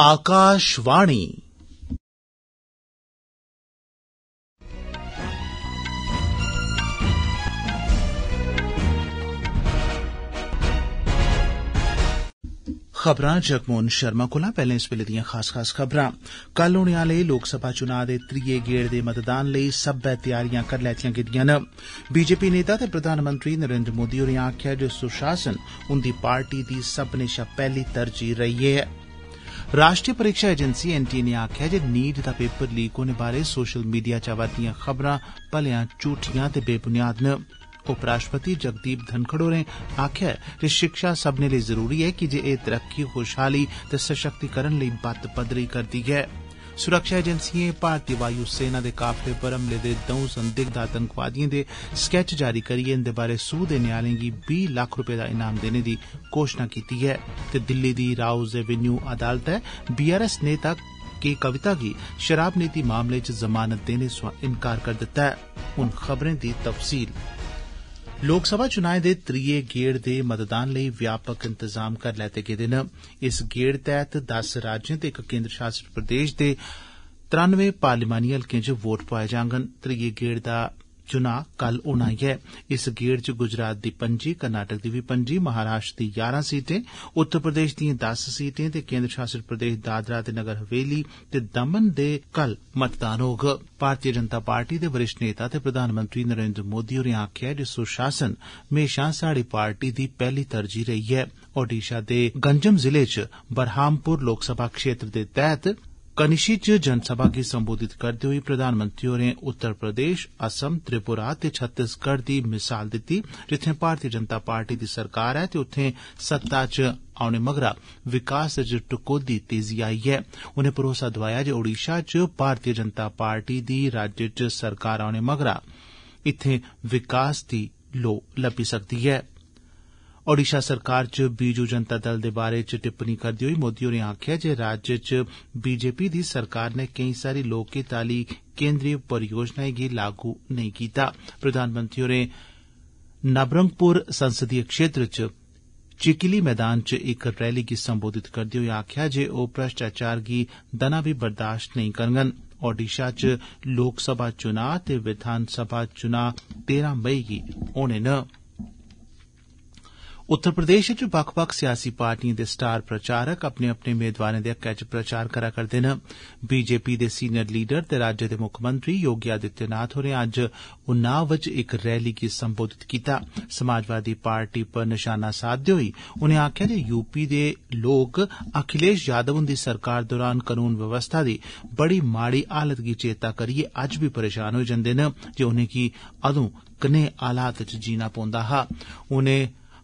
आकाशवाणी खबरां जगमोहन शर्मा कोला पैहले इस बेल्ले दियां खास खास खबरां कल होने आले लोकसभा चुनां दे त्रीये गेड़ दे मतदान लेई सब्बै तैयारियां करी लैतियां गेदियां न बीजेपी नेता ते प्रधानमंत्री नरेंद्र मोदी होरें आक्खेआ जे सुशासन उन्दी पार्टी दी सब्बनें शा पैहली तरजीह रेई ऐं राश्ट्रीय परीक्षा एजेंसी एनटीए नै आक्खेआ ऐ जे नीट दा पेपर लीक होने बारै सोषल मीडिया च आवा'रदियां खबरां भलेआं झूठियां ते बेबुनियाद न उपराश्ट्रपति जगदीप धनखड़ होरें आक्खेआ ऐ जे षिक्षा सब्बने लेई जरूरी ऐ कीजे एह् तरक्की खुषहाली ते सषक्तिकरण लेई बत्त पदरी करदी ऐ सुरक्षा एजेंसिएं भारतीय वायु सेना दे काफले पर हमले दे द'ऊं संदिग्ध आतंकवादिएं दे स्कैच जारी करियै इंदे बारै सूह देने आलें गी बीह् लक्ख रपे दा ईनाम देने दी घोषणा कीती ऐ ते दिल्ली दी राउज़ एवेन्यू अदालतै बीआरएस नेता के कविता गी शराब नीति मामले च जमानत देने सोयां इंकार करी दित्ता ऐ लोकसभा चुनाएं दे त्रीये गेड़ दे मतदान लेई व्यापक इंतजाम करी लैते गेदे न इस गेड़ तैहत दस राज्यें ते इक केन्द्र शासित प्रदेश दे त्रानुए पार्लिमानी हल्कें च वोट पोआए जांगन त्रीये गेड़ दा चुनां कल होना ऐ इस गेड़ च गुजरात दी पंजी कर्नाटक दी बी पंजी महाराष्ट्र दी जारां सीटें उत्तर प्रदेश दियें दस सीटें ते केन्द्र शासित प्रदेश दादरा ते नगर हवेली ते दमन' दे कल मतदान होग भारतीय जनता पार्टी दे वरिष्ठ नेता ते प्रधानमंत्री नरेन्द्र मोदी होरें आक्खेआ ऐ जे सुशासन म्हेशां स्हाड़ी पार्टी दी पैहली तरजीह रेई ऐ ओडिषा दे गंजम जिले च बरहामपुर लोकसभा क्षेत्र दे तैहत कनिशी च जनसभा गी संबोधित करदे होई प्रधानमंत्री होरें उत्तर प्रदेश असम त्रिपुरा ते छत्तीसगढ़ दी मिसाल दित्ती जित्थे भारतीय जनता पार्टी दी सरकार ऐ ते उत्थे सत्ता च औने मगरा विकास च टकोहदी तेजी आई ऐ उनें भरोसा दोआया जे ओडिशा च भारतीय जनता पार्टी दी राज्य च सरकार औने मगरा इत्थे विकास दी लोऽ लब्बी सकदी ऐ ओडिशा सरकार च बीजू जनता दल दे बारै च टिप्पणी करदे होई मोदी होरें आक्खेआ जे राज्य च बीजेपी दी सरकार नै केई सारी लोकहित आली केन्द्रीय परियोजनाएं गी लागू नेई कीता प्रधानमंत्री होरें नबरंगपुर संसदीय क्षेत्र च चिकिली मैदान च इक रैली गी संबोधित करदे होई आक्खेआ जे ओ भ्रष्टाचार गी दना बी बर्दाश्त नेई करगन ओडिशा च लोकसभा चुना ते विधानसभा चुना तेरां मई गी होने न उत्तर प्रदेश च बक्ख बक्ख सियासी पार्टिएं दे स्टार प्रचारक अपने अपने मेदवारें दे हक्कै च प्रचार करै करदे न बीजेपी दे सीनियर लीडर ते राज्य दे मुक्खमंत्री योगी आदित्यनाथ होरें अज्ज उन्नाव च इक रैली गी संबोधत कीता समाजवादी पार्टी पर निशाना साधदे होई उनें आक्खेआ जे यूपी दे लोक अखिलेष यादव हुंदी सरकार दौरान कानून बवस्था दी बड़ी माड़ी हालत गी चेत्ता करियै अज्ज बी परेशान होई जंदे न जे उनेंगी अदूं कनेह् हालात च जीना पौंदा हा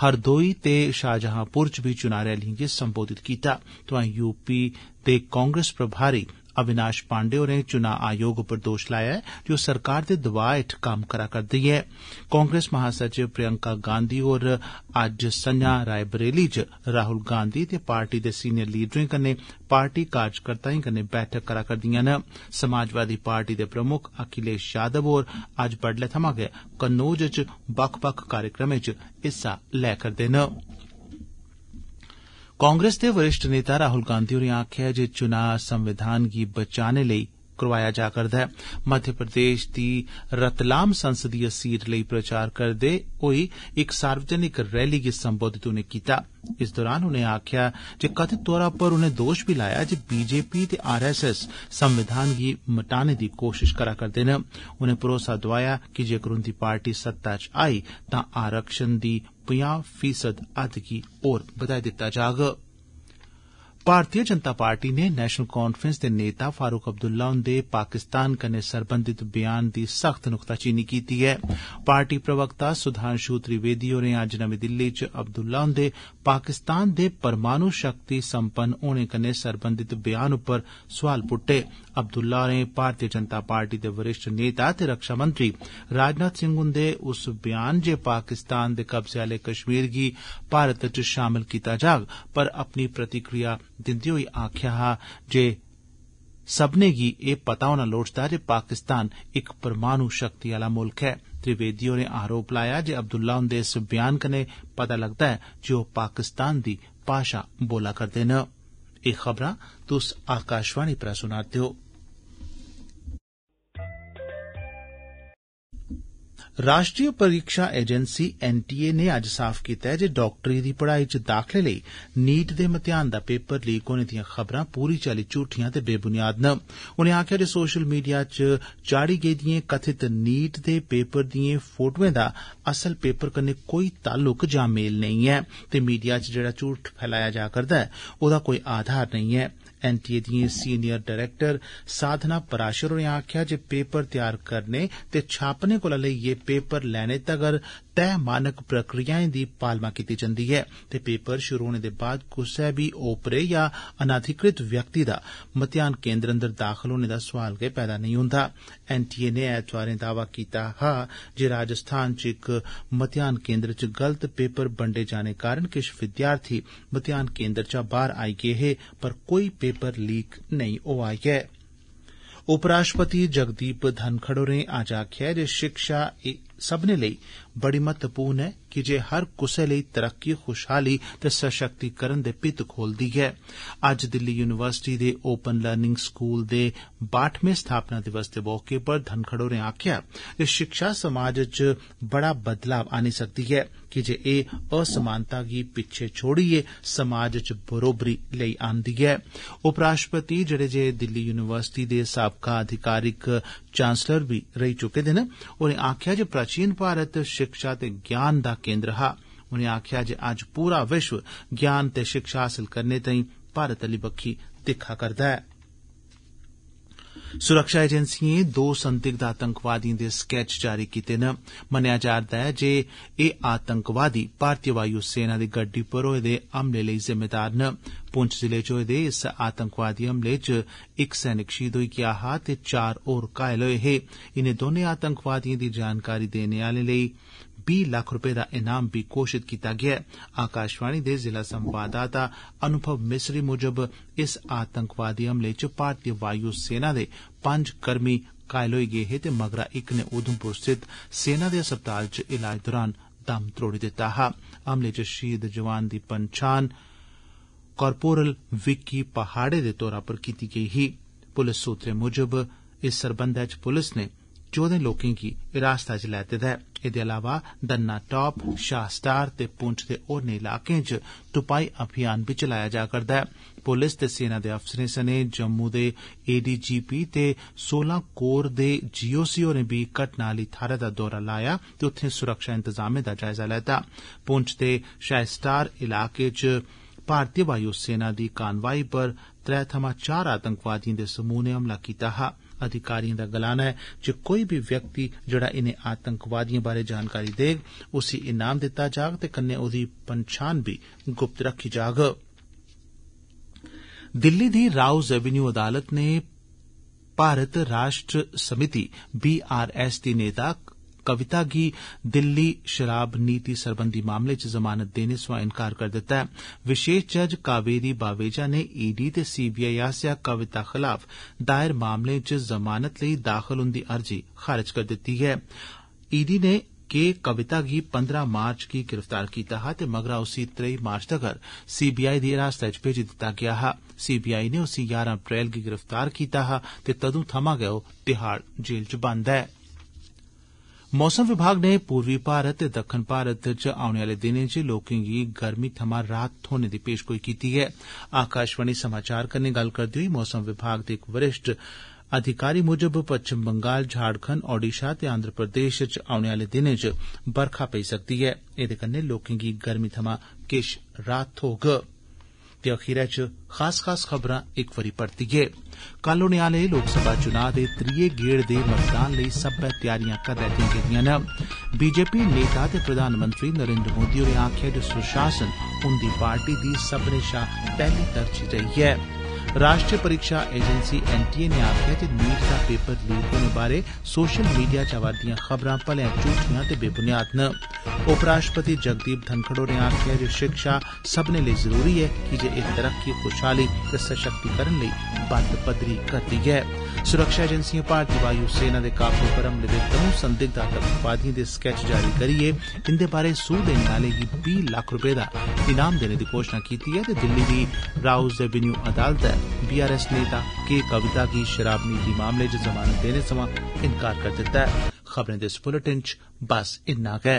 हरदोई ते शाहजहांपुर च बी चुनां रैलिएं गी संबोधित कीता तोआईं यूपी दे कांग्रेस प्रभारी अविनाश पांडे होरें चुनां आयोग उप्पर दोश लाया जे ओ सरकार दे दवा हैठ कम्म करा करदियां कांग्रेस महासचिव प्रियंका गांधी होर अज्ज संजा रायबरेली च राहुल गांधी ते पार्टी दे सीनियर लीडरें कन्नै पार्टी कार्जकर्ताएं कन्नै बैठक करा करदियां समाजवादी पार्टी दे प्रमुक्ख अखिलेष यादव होर अज्ज बड्डलै थमां गै कन्नौज च बक्ख बक्ख कार्यक्रमें च हिस्सा लै करदा कांग्रेस दे वरिष्ठ नेता राहुल गांधी होरें आक्खेआ ऐ जे चुना संविधान गी बचाने लेई करोआया जा करदा ऐ मध्य प्रदेश दी रतलाम संसदीय सीट लेई प्रचार करदे होई इक सार्वजनिक रैली गी संबोधित उनें कीता इस दौरान उनें आक्खेआ जे कथित तौरा पर उनें दोष बी लाया जे बीजेपी ते आरएसएस संविधान गी मटाने दी कोशिश करा करदे न उनें भरोसा दोआया कि जेकर उन्दी पार्टी सत्ता च आई तां आरक्षण दी पंजाह् फीसद हद गी होर बधाई दित्ता जाग भारतीय जनता पार्टी नै नैशनल कांफ्रेंस दे नेता फारूक अब्दुल्ला हुंदे पाकिस्तान कन्नै सरबंधित बयान दी सख्त नुक्ताचीनी कीती ऐ पार्टी प्रवक्ता सुधांशु त्रिवेदी होरें अज्ज नमीं दिल्ली च अब्दुल्ला हुंदे पाकिस्तान दे परमाणु शक्ति सम्पन्न होने कन्नै सरबंधित बयान पर सोआल पुट्टे अब्दुल्ला होरें भारतीय जनता पार्टी दे वरिष्ठ नेता ते रक्षा मंत्री राजनाथ सिंह हुंदे उस बयान जे पाकिस्तान दे कब्जे आले कश्मीर गी भारत च शामल कीता जाग पर अपनी प्रतिक्रिया दिंदे होई आक्खेआ हा जे सब्मनें गी ए पता होना लोड़चदा जे पाकिस्तान इक परमाणु शक्ति आला मुल्ख ऐ त्रिवेदी होरें आरोप लाया जे अब्दुल्ला हुंदे इस बयान कन्नै पता लगदा ऐ जे ओह पाकिस्तान दी भाषा बोला करदे न राश्ट्री परीक्षा एजेंसी एनटीए नै अज्ज साफ कीता ऐ जे डाक्टरी दी पढ़ाई च दाखले लेई नीट दे मतेयान दा पेपर लीक होने दिआं खबरां पूरी चाल्ली झूठियां ते बेबुनियाद न उनें आक्खेआ जे सोशल मीडिया च चाढ़ी गेदिएं कथित नीट दे पेपर दिएं फोटूएं दा असल पेपर कन्नै कोई तालुक जां मेल नेई ऐ ते मीडिया च जेड़ा झूठ फैलाया जा'रदा ऐ ओदा कोई आधार नेई ऐ एनटीए दिएं सीनियर डरैक्टर साधना पराशर होरें आक्खेआ जे पेपर तैयार करने ते छापने कोला लेइयै पेपर लैने तगर तैय मानक प्रक्रियाएं दी पालमा कीती जंदी ऐ ते पेपर शुरू होने दे बाद कुसै बी ओपरे जां अनाधिकृत व्यक्ति दा मतेयान केन्द्र अंदर दाखल होने दा सौआल गै पैदा नेईं होंदा एनटीए नै ऐतवारें दावा कीता हा जे राजस्थान च इक मतेयान केन्द्र च गलत पेपर बंडे जाने कारण किश विद्यार्थी मतेयान केन्द्र चा बाहर आई गे हे पर कोई पेपर लीक नेई होआ ऐ उपराश्ट्रपति जगदीप धनखड़ होरें अज्ज आक्खेआ ऐ जे शिक्षा सब्बने लेई बड़ी महत्वपूर्ण ऐ कीजे हर कुसै लेई तरक्की खुशहाली ते सशक्तिकरण दे भित्त खोलदी ऐ अज्ज दिल्ली युनिवर्सिटी दे ओपन लर्निंग स्कूल दे बाहठमें स्थापना दिवस दे मौके पर धनखड़ होरें आक्खेआ जे शिक्षा समाज च बड़ा बदलाव आनी सकदी ऐ कीजे एह् असमानता गी पिच्छे छोड़िए समाज च बरोबरी लेई आन्दी ऐ उपराष्ट्रपति जेड़े जे दिल्ली युनिवर्सिटी दे साबका अधिकारिक चांसलर बी रेई चुके दे न होरें आक्खेआ जे प्राचीन भारत शिक्षा ते ज्ञान दा केन्द्र हा उनें आक्खेआ जे अज्ज पूरा विश्व ज्ञान ते शिक्षा हासल करने तांई भारत आली बक्खी दिक्खा करदा ऐ सुरक्षा एजंसिएं दो संदिग्ध आतंकवादिएं दे स्कैच जारी कीते न मन्नेआ जा'रदा ऐ जे एह् आतंकवादी भारतीय वायु सेना दी गड्डी पर होए दे हमले लेई जिम्मेदार न पुंछ जिले च होए दे इस आतंकवादी हमले च इक सैनिक शहीद होई गेआ हा ते चार होर घायल होए हे इनें दौनें आतंकवादिएं दी जानकारी देने आलें लेई बीह् लक्ख रपे दा इनाम बी घोषित कीता गेआ ऐ आकाशवाणी दे जिला संवाददाता अनुभव मिसरी मुजब इस आतंकवादी हमले च भारतीय वायु सेना दे पंज कर्मी घायल होई गे हे ते मगरा इक नै उधमपुर स्थित सेना दे अस्पताल च इलाज दौरान दम त्रोड़ी दित्ता हा हमले च शहीद जवान दी पंछान कारपोरल विक्की पहाड़े दे तौरा पर कीती गेई ही पुलस सूत्रे मुजब इस सरबंधै च पुलस नै चौदें लोकें गी हिरासत च लैते दा ऐ एदे इलावा दन्ना टाप षास्टार ते पुंछ दे होरने इलाकें च तुपाई अभियान बी चलाया जा रदा ऐ पुलस ते सेना दे अफसरें सने जम्मू दे एडीजीपी ते सोलां कोर दे जी ओ सी होरें बी घटना आली थाहरै दा दौरा लाया ते उत्थे सुरक्षा इंतजामें दा जायजा लैत्ता पुंछ दे षा स्तार इलाके च भारतीय वायु सेना दी कानवाई पर त्रै थमां चार आतंकवादिएं दे समूह नै हमला कीता हा अधिकारिएं दा गलाना ऐ जे कोई बी व्यक्ति जेड़ा इनें आतंकवादिएं बारै जानकारी देग उसी इनाम दित्ता जाग ते कन्नै ओदी पंछान बी गुप्त रखी जाग दिल्ली दी राउज़ एवेन्यू अदालत नै भारत राष्ट्र समिति बीआरएस दी नेता कविता गी दिल्ली षराब नीति सरबंधी मामले च जमानत देने सवां इंकार करी दित्ता ऐ विशेष जज कावेरी बावेजा नै ई डी ते सी बी आई आस्सेआ कविता खलाफ दायर मामलें च जमानत लेई दाखल हुन्दी अर्जी खारज करी दिती ऐ ई डी नै के कविता गी पंद्रह मार्च गी गिरफ्तार कीता हा ते मगरा उसी त्रेई मार्च तगर सी बी आई दी हिरासत च भेजी दित्ता गेआ हा सी बी आई नै उसी ग्यारह अप्रैल गी गिरफ्तार कीता हा ते तदुं थमां गै ओ तिहाड़ जेल च बंद हा मौसम विभाग ने पूर्वी भारत ते दक्खन भारत च औने आले दिनें च लोकें गी गर्मी थमां राहत थ्होने दी पेशगोई कीती ऐ आकाशवाणी समाचार कन्नै गल्ल करदे होई मौसम विभाग दे इक वरिष्ठ अधिकारी मुजब पच्छम बंगाल झारखंड ओडिशा ते आंध्र प्रदेश च औने आले दिनें च बरखा पेई सकदी ऐ एदे कन्नै लोकें गी गर्मी थमां किश राहत थ्होग ते अखीरै च खास खास खबरां इक बारी परतियै कल होने आले लोकसभा चुनां दे त्रीये गेड़ दे मतदान लेई सब्बै तैयारियां करी लैतियां गेदियां न बीजेपी नेता ते प्रधानमंत्री नरेन्द्र मोदी होरें आक्खेआ जे सुशासन उन्दी पार्टी दी सब्बनें शा पैहली तरजीह रेही ऐं राष्ट्रीय परीक्षा एजेंसी एनटीए नै आक्खेआ जे नीट दा पेपर लीक होने बारै सोशल मीडिया च आवा दियां खबरां भलेआं झूठियां ते बेबुनियाद न उपराश्ट्रपति जगदीप धनखड़ होरें आक्खेआ जे शिक्षा सब्बने लेई जरूरी ऐ कीजे एह् तरक्की खुशहाली ते सशक्तिकरण लेई बत्त पदरी करदी ऐ सुरक्षा एजेंसिएं भारती वायु सेना दे काफले पर हमले दे द'ऊं संदिग्ध आतंकवादिएं दे स्कैच जारी करियै इंदे बारे सूह देने आलें गी बीह् लक्ख रपे दा इनाम देने दी घोषणा कीती ऐ ते दिल्ली दी राउज़ एवेन्यू अदालतै बीआरएस नेता के कविता गी शराबनीति मामले च जमानत देने सवां इंकार करी दित्ता ऐ